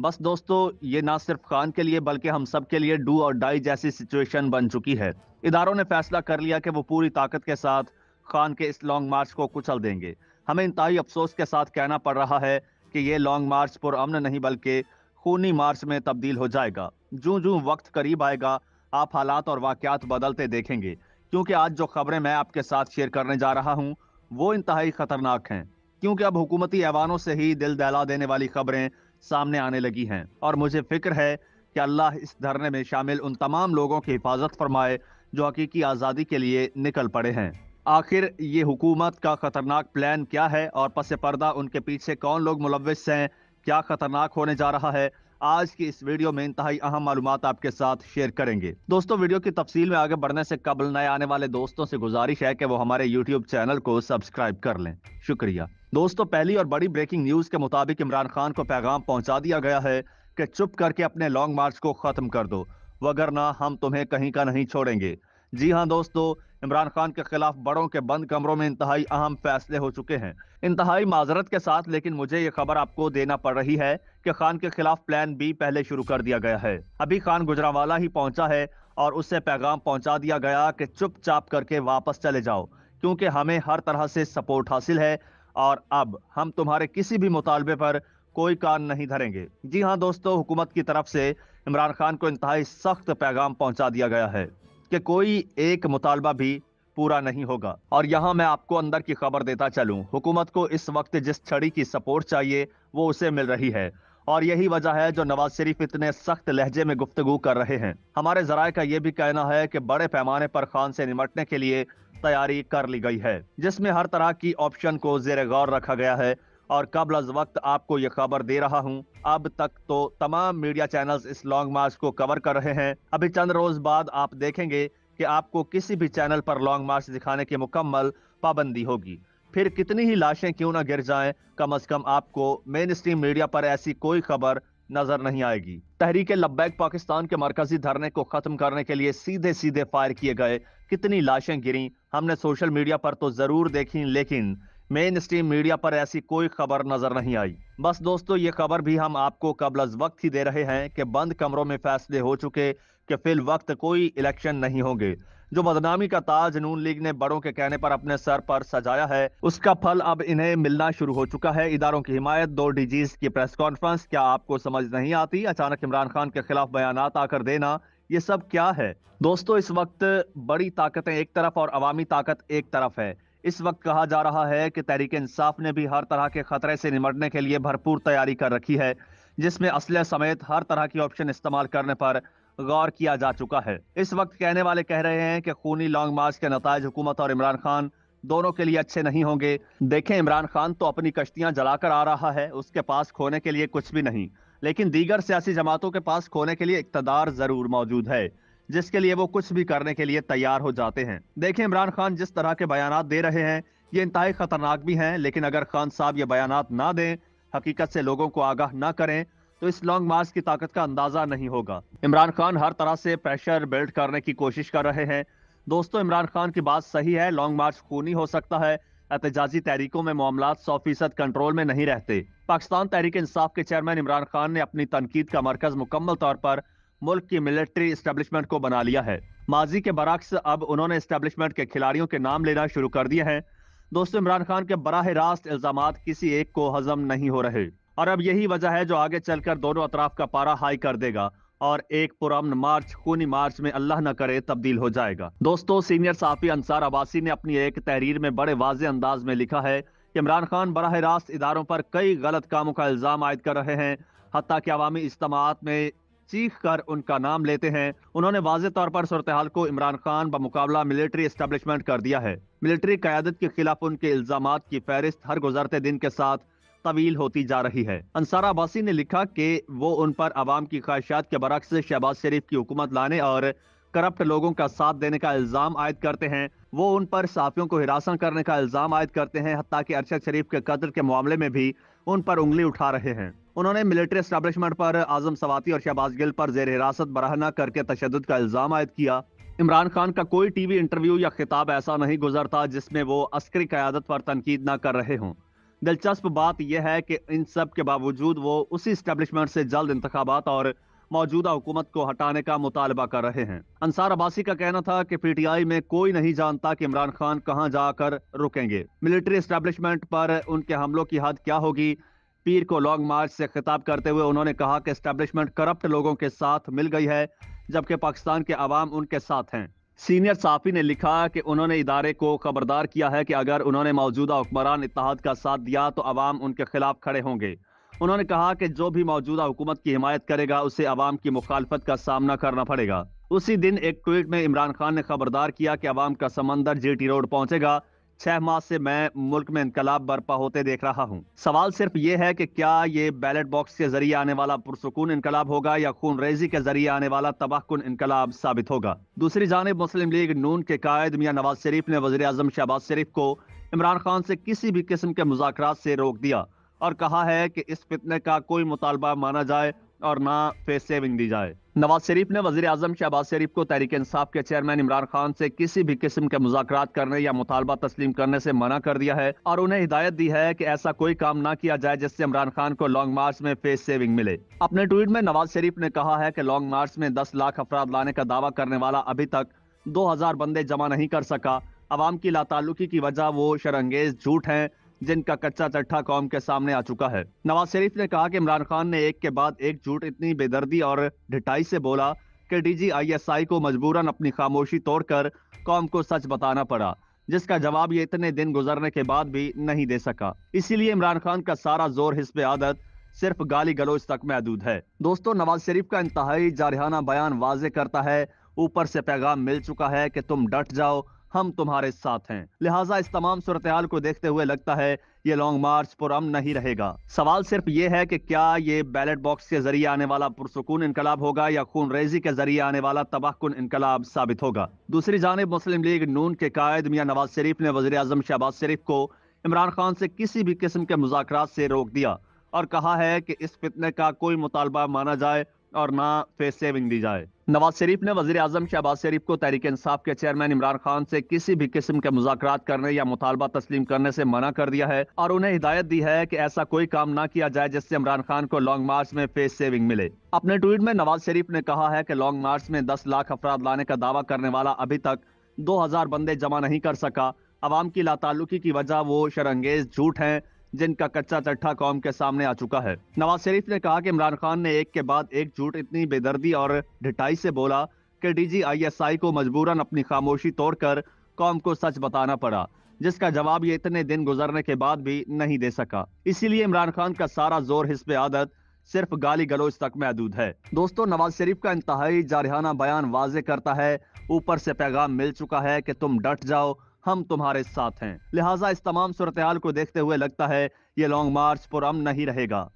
बस दोस्तों ये ना सिर्फ खान के लिए बल्कि हम सब के लिए डू और डाई जैसी सिचुएशन बन चुकी है इदारों ने फैसला कर लिया कि वो पूरी ताकत के साथ खान के इस लॉन्ग मार्च को कुचल देंगे हमें इंतहाई अफसोस के साथ कहना पड़ रहा है कि ये लॉन्ग मार्च अमन नहीं बल्कि खूनी मार्च में तब्दील हो जाएगा जू जो वक्त करीब आएगा आप हालात और वाक़ात बदलते देखेंगे क्योंकि आज जो खबरें मैं आपके साथ शेयर करने जा रहा हूँ वो इंतहाई ख़तरनाक हैं क्योंकि अब हुकूमती ऐवानों से ही दिल दहला देने वाली खबरें सामने आने लगी हैं और मुझे फिक्र है कि अल्लाह इस धरने में शामिल उन तमाम लोगों की हिफाजत फरमाए जो हकीकी आज़ादी के लिए निकल पड़े हैं आखिर ये हुकूमत का ख़तरनाक प्लान क्या है और पस पर्दा उनके पीछे कौन लोग मुलविस हैं क्या ख़तरनाक होने जा रहा है आज की इस वीडियो में इंतहाई अहम मालूम आपके साथ शेयर करेंगे दोस्तों वीडियो की तफसील में आगे बढ़ने से कबल नए आने वाले दोस्तों से गुजारिश है कि वो हमारे यूट्यूब चैनल को सब्सक्राइब कर लें शुक्रिया दोस्तों पहली और बड़ी ब्रेकिंग न्यूज के मुताबिक इमरान खान को पैगाम पहुंचा दिया गया है कि चुप करके अपने लॉन्ग मार्च को खत्म कर दो वगरना हम तुम्हें कहीं का नहीं छोड़ेंगे जी हाँ दोस्तों इमरान खान के खिलाफ बड़ों के बंद कमरों में इंतहाई अहम फैसले हो चुके हैं इंतहाई माजरत के साथ लेकिन मुझे ये खबर आपको देना पड़ रही है कि खान के खिलाफ प्लान बी पहले शुरू कर दिया गया है अभी खान गुजरावाला ही पहुंचा है और उससे पैगाम पहुंचा दिया गया कि चुपचाप करके वापस चले जाओ क्योंकि हमें हर तरह से सपोर्ट हासिल है और अब हम तुम्हारे किसी भी मुतालबे पर कोई कान नहीं धरेंगे जी हाँ दोस्तों हुकूमत की तरफ से इमरान खान को इंतहाई सख्त पैगाम पहुंचा दिया गया है कि कोई एक मुतालबा भी पूरा नहीं होगा और यहाँ मैं आपको अंदर की खबर देता चलूँ हुकूमत को इस वक्त जिस छड़ी की सपोर्ट चाहिए वो उसे मिल रही है और यही वजह है जो नवाज शरीफ इतने सख्त लहजे में गुफ्तगु कर रहे हैं हमारे जराये का ये भी कहना है कि बड़े पैमाने पर खान से निमटने के लिए तैयारी कर ली गई है जिसमें हर तरह की ऑप्शन को जेर गौर रखा गया है और कबल अज वक्त आपको ये खबर दे रहा हूँ अब तक तो तमाम मीडिया चैनल्स इस लॉन्ग मार्च को कवर कर रहे हैं अभी चंद रोज बाद आप देखेंगे कि आपको किसी भी चैनल पर लॉन्ग मार्च दिखाने की मुकम्मल पाबंदी होगी फिर कितनी ही लाशें क्यों ना गिर जाएं कम अज कम आपको मेन स्ट्रीम मीडिया पर ऐसी कोई खबर नजर नहीं आएगी तहरीक लब्बैक पाकिस्तान के मरकजी धरने को खत्म करने के लिए सीधे सीधे फायर किए गए कितनी लाशें गिरी हमने सोशल मीडिया पर तो जरूर देखी लेकिन मेन स्ट्रीम मीडिया पर ऐसी कोई खबर नजर नहीं आई बस दोस्तों ये खबर भी हम आपको कबल वक्त ही दे रहे हैं कि बंद कमरों में फैसले हो चुके कि फिल वक्त कोई इलेक्शन नहीं होंगे जो बदनामी का ताज नून लीग ने बड़ों के कहने पर अपने सर पर सजाया है उसका फल अब इन्हें मिलना शुरू हो चुका है इदारों की हिमायत दो डीजीज की प्रेस कॉन्फ्रेंस क्या आपको समझ नहीं आती अचानक इमरान खान के खिलाफ बयान आकर देना ये सब क्या है दोस्तों इस वक्त बड़ी ताकतें एक तरफ और अवामी ताकत एक तरफ है इस वक्त कहा जा रहा है कि तहरीक इंसाफ ने भी हर तरह के खतरे से निमटने के लिए भरपूर तैयारी कर रखी है जिसमें असले समेत हर तरह की ऑप्शन इस्तेमाल करने पर गौर किया जा चुका है इस वक्त कहने वाले कह रहे हैं कि खूनी लॉन्ग मार्च के नतज हुकूमत और इमरान खान दोनों के लिए अच्छे नहीं होंगे देखें इमरान खान तो अपनी कश्तियां जलाकर आ रहा है उसके पास खोने के लिए कुछ भी नहीं लेकिन दीगर सियासी जमातों के पास खोने के लिए इकतदार जरूर मौजूद है जिसके लिए वो कुछ भी करने के लिए तैयार हो जाते हैं देखिए इमरान खान जिस तरह के बयान दे रहे हैं ये इंतहा खतरनाक भी हैं लेकिन अगर खान साहब ये बयान ना दें हकीकत से लोगों को आगाह ना करें तो इस लॉन्ग मार्च की ताकत का अंदाजा नहीं होगा इमरान खान हर तरह से प्रेशर बिल्ड करने की कोशिश कर रहे हैं दोस्तों इमरान खान की बात सही है लॉन्ग मार्च खूनी हो सकता है एहतजाजी तहरीकों में मामला सौ फीसद कंट्रोल में नहीं रहते पाकिस्तान तहरीक इंसाफ के चेयरमैन इमरान खान ने अपनी तनकीद का मरकज मुकम्मल तौर पर मुल्क की मिलिट्री इस्टेब्लिशमेंट को बना लिया है माजी के बरक्स अब उन्होंने इस्टेब्लिशमेंट के खिलाड़ियों के नाम लेना शुरू कर दिए हैं दोस्तों इमरान खान के बराह रास्त इल्जाम किसी एक को हजम नहीं हो रहे और अब यही वजह है जो आगे चलकर दोनों अतराफ का पारा हाई कर देगा और एक पुरान मार्च खूनी मार्च में अल्लाह न करे तब्दील हो जाएगा दोस्तों सीनियर साफी अंसार अबासी ने अपनी एक तहरीर में बड़े वाज अंदाज में लिखा है कि इमरान खान बरह रास्त इदारों पर कई गलत कामों का इल्ज़ाम आयद कर रहे हैं हती कि अवामी इज्तम में चीख कर उनका नाम लेते हैं उन्होंने वाज तौर पर सूरत को इमरान खान बमुकाबला मिलिट्री इस्टेब्लिशमेंट कर दिया है मिलिट्री क्यादत के खिलाफ उनके इल्जाम की फहरिस्त हर गुजरते दिन के साथ तवील होती जा रही है अंसार अबासी ने लिखा कि वो उन पर आवाम की ख्वाहिशात के बरक्स शहबाज शरीफ की हुकूमत लाने और करप्ट लोगों का साथ देने का इल्ज़ाम आयद करते हैं वो उन पर साफियों को हिरासत करने का इल्जाम आयद करते हैं हत्या के अरशद शरीफ के कत्ल के मामले में भी उन पर उंगली उठा रहे हैं उन्होंने मिलिट्री इस्टेब्लिशमेंट पर आजम सवाती और शहबाज गिल पर जेर हिरासत बरहना करके तशद का इल्ज़ाम आयद किया इमरान खान का कोई टीवी इंटरव्यू या खिताब ऐसा नहीं गुजरता जिसमें वो अस्करी क्यादत पर तनकीद ना कर रहे हों दिलचस्प बात यह है कि इन सब के बावजूद वो उसी इस्टेब्लिशमेंट से जल्द इंतबात और मौजूदा हुकूमत को हटाने का मुतालबा कर रहे हैं अंसार अबासी का कहना था कि पीटीआई में कोई नहीं जानता कि इमरान खान कहां जाकर रुकेंगे मिलिट्री स्टैब्लिशमेंट पर उनके हमलों की हद क्या होगी पीर को लॉन्ग मार्च से खिताब करते हुए उन्होंने कहा कि स्टैब्लिशमेंट करप्ट लोगों के साथ मिल गई है जबकि पाकिस्तान के अवाम उनके साथ हैं सीनियर साफी ने लिखा कि उन्होंने इदारे को खबरदार किया है कि अगर उन्होंने मौजूदा हुक्मरान इतिहाद का साथ दिया तो अवाम उनके खिलाफ खड़े होंगे उन्होंने कहा कि जो भी मौजूदा हुकूमत की हिमायत करेगा उसे अवाम की मुखालफत का सामना करना पड़ेगा उसी दिन एक ट्वीट में इमरान खान ने खबरदार किया कि अवाम का समंदर जीटी रोड पहुंचेगा छह माह से मैं मुल्क में इनकलाब बर्पा होते देख रहा हूं। सवाल सिर्फ ये है कि क्या ये बैलेट बॉक्स के जरिए आने वाला पुरसकून इनकलाब होगा या खून रेजी के जरिए आने वाला तबाहकुन इनकलाब साबित होगा दूसरी जानब मुस्लिम लीग नून के कायद मियाँ नवाज शरीफ ने वजी अजम शहबाज शरीफ को इमरान खान से किसी भी किस्म के मुजाक से रोक दिया और कहा है कि इस फितने का कोई मुतालबा माना जाए और ना फेस सेविंग दी जाए नवाज शरीफ ने वजी अजम शहबाज शरीफ को तहरीक इंसाफ के चेयरमैन इमरान खान से किसी भी किस्म के मुजाकर करने या मुतालबा तस्लीम करने से मना कर दिया है और उन्हें हिदायत दी है कि ऐसा कोई काम ना किया जाए जिससे इमरान खान को लॉन्ग मार्च में फेस सेविंग मिले अपने ट्वीट में नवाज शरीफ ने कहा है कि लॉन्ग मार्च में दस लाख अफराद लाने का दावा करने वाला अभी तक दो हजार बंदे जमा नहीं कर सका आवाम की लातालुकी की वजह वो शरंगेज झूठ है जिनका कच्चा चट्टा कौम के सामने आ चुका है नवाज शरीफ ने कहा कि इमरान खान ने एक के बाद एक झूठ इतनी बेदर्दी और ढिटाई से बोला कि डीजी को मजबूरन अपनी खामोशी तोड़कर कौम को सच बताना पड़ा जिसका जवाब ये इतने दिन गुजरने के बाद भी नहीं दे सका इसीलिए इमरान खान का सारा जोर हिस्ब आदत सिर्फ गाली गलोज तक महदूद है दोस्तों नवाज शरीफ का इंतहाई जारहाना बयान वाजे करता है ऊपर से पैगाम मिल चुका है कि तुम डट जाओ हम तुम्हारे साथ हैं लिहाजा इस तमाम सूरत को देखते हुए लगता है ये लॉन्ग मार्च पुरम नहीं रहेगा सवाल सिर्फ ये है कि क्या ये बैलेट बॉक्स के जरिए आने वाला पुरसकून इनकलाब होगा या खून रेजी के जरिए आने वाला तबाहकुन इनकलाब साबित होगा दूसरी जानब मुस्लिम लीग नून के कायद मियाँ नवाज शरीफ ने वजी अजम शहबाज शरीफ को इमरान खान से किसी भी किस्म के मुजाक से रोक दिया और कहा है कि इस फितने का कोई मुतालबा माना जाए और ना फेस सेविंग दी जाए नवाज शरीफ ने वजी अजम शहबाज शरीफ को तहरीक इंसाफ के चेयरमैन इमरान खान से किसी भी किस्म के मुजाकर करने या मुतालबा तस्लीम करने से मना कर दिया है और उन्हें हिदायत दी है कि ऐसा कोई काम ना किया जाए जिससे इमरान खान को लॉन्ग मार्च में फेस सेविंग मिले अपने ट्वीट में नवाज शरीफ ने कहा है कि लॉन्ग मार्च में दस लाख अफराद लाने का दावा करने वाला अभी तक दो हजार बंदे जमा नहीं कर सका अवाम की लातालुकी की वजह वो शरंगेज झूठ हैं जिनका कच्चा चट्ठा कौम के सामने आ चुका है नवाज शरीफ ने कहा कि इमरान खान ने एक के बाद एक झूठ इतनी बेदर्दी और ढिटाई से बोला कि डीजीआईएसआई को मजबूरन अपनी खामोशी तोड़कर कौम को सच बताना पड़ा जिसका जवाब ये इतने दिन गुजरने के बाद भी नहीं दे सका इसीलिए इमरान खान का सारा जोर हिस्ब आदत सिर्फ गाली गलोज तक महदूद है दोस्तों नवाज शरीफ का इंतहाई जारहाना बयान वाजे करता है ऊपर से पैगाम मिल चुका है कि तुम डट जाओ हम तुम्हारे साथ हैं लिहाजा इस तमाम सूरत को देखते हुए लगता है ये लॉन्ग मार्च पुरम नहीं रहेगा